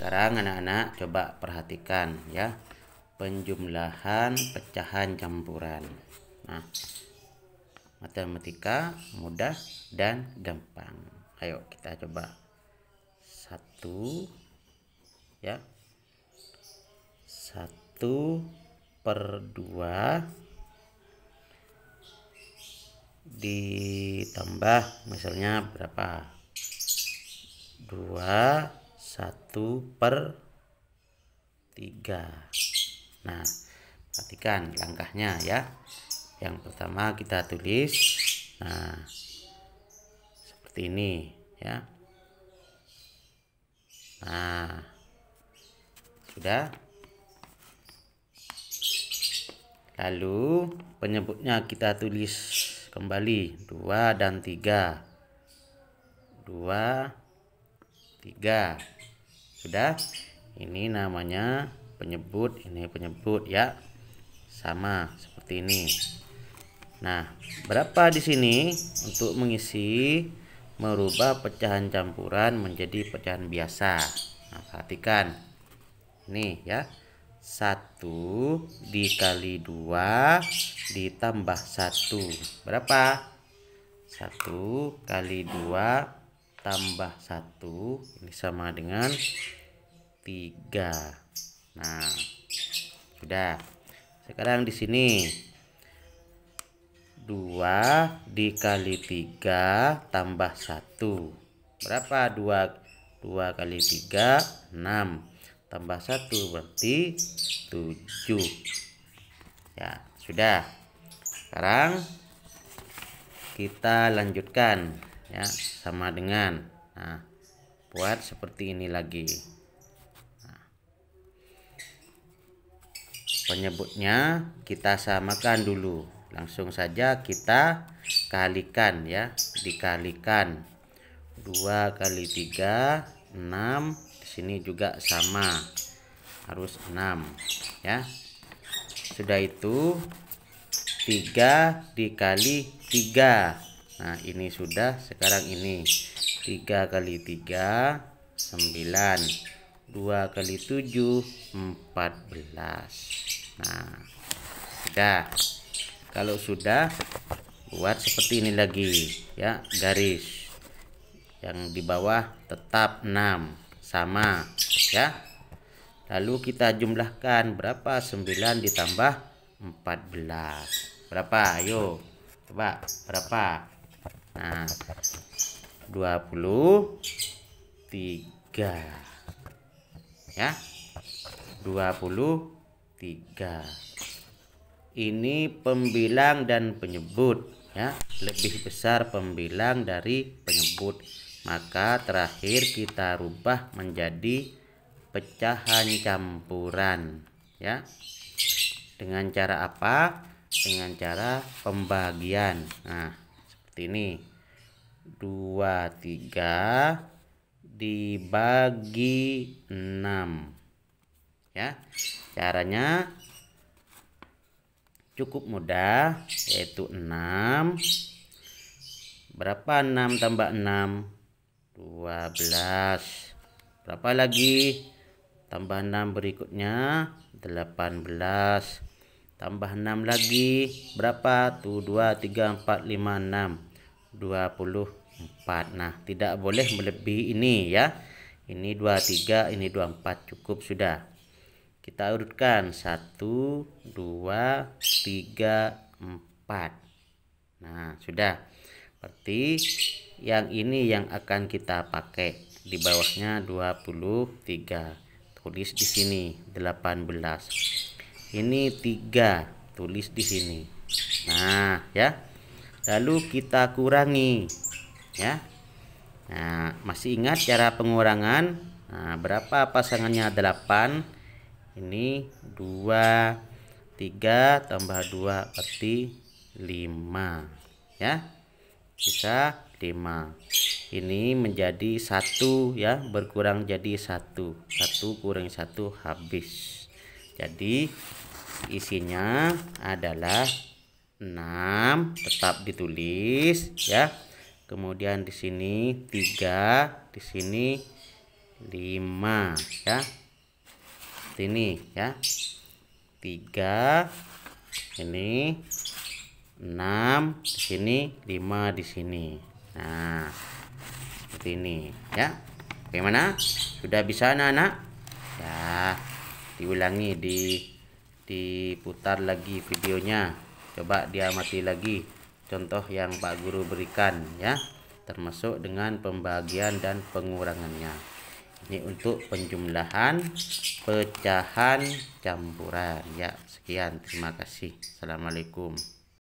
Sekarang anak-anak coba perhatikan ya penjumlahan pecahan campuran. Nah, matematika mudah dan gampang. Ayo kita coba satu ya satu per dua ditambah misalnya berapa dua 1 per 3 nah perhatikan langkahnya ya yang pertama kita tulis nah seperti ini ya nah sudah lalu penyebutnya kita tulis kembali 2 dan 3 2 3 sudah ini namanya penyebut ini penyebut ya sama seperti ini nah berapa di sini untuk mengisi merubah pecahan campuran menjadi pecahan biasa nah, perhatikan nih ya satu dikali dua ditambah satu berapa satu kali dua tambah satu ini sama dengan tiga. nah sudah sekarang di sini 2 dikali tiga tambah satu berapa dua 2 kali tiga enam tambah satu berarti tujuh. ya sudah sekarang kita lanjutkan ya sama dengan nah buat seperti ini lagi nah, penyebutnya kita samakan dulu langsung saja kita kalikan ya dikalikan 2 kali 3 6 sini juga sama harus 6 ya sudah itu 3 dikali 3 Nah ini sudah sekarang ini 3 kali 3 9 2 kali 7 14 Nah sudah kalau sudah buat seperti ini lagi ya garis yang di bawah tetap 6 sama ya lalu kita jumlahkan berapa 9 ditambah 14 berapa ayo coba berapa Nah, 23. Ya. 23. Ini pembilang dan penyebut, ya. Lebih besar pembilang dari penyebut. Maka terakhir kita rubah menjadi pecahan campuran, ya. Dengan cara apa? Dengan cara pembagian. Nah, seperti ini 2 3 dibagi 6 ya caranya cukup mudah yaitu 6 berapa 6 tambah 6 12 berapa lagi tambah 6 berikutnya 18 tambah 6 lagi berapa tuh 2 3 4 5 6 24 nah tidak boleh melebihi ini ya ini 23 ini 24 cukup sudah kita urutkan 1 2 3 4 nah sudah berarti yang ini yang akan kita pakai di bawahnya 23 tulis di sini 18 ini 3 tulis di sini nah ya lalu kita kurangi ya nah masih ingat cara pengurangan nah, berapa pasangannya 8 ini 2 3 tambah 2 berarti 5 ya bisa 5 ini menjadi satu ya berkurang jadi satu satu kurang satu habis jadi isinya adalah 6 tetap ditulis ya. Kemudian di sini 3, di sini 5 ya. Ini ya. 3 ini 6 di sini 5 di sini. Nah, seperti ini ya. Bagaimana? Sudah bisa anak-anak? Ya. Diulangi di diputar lagi videonya coba diamati lagi contoh yang Pak Guru berikan ya termasuk dengan pembagian dan pengurangannya ini untuk penjumlahan pecahan campuran ya sekian terima kasih Assalamualaikum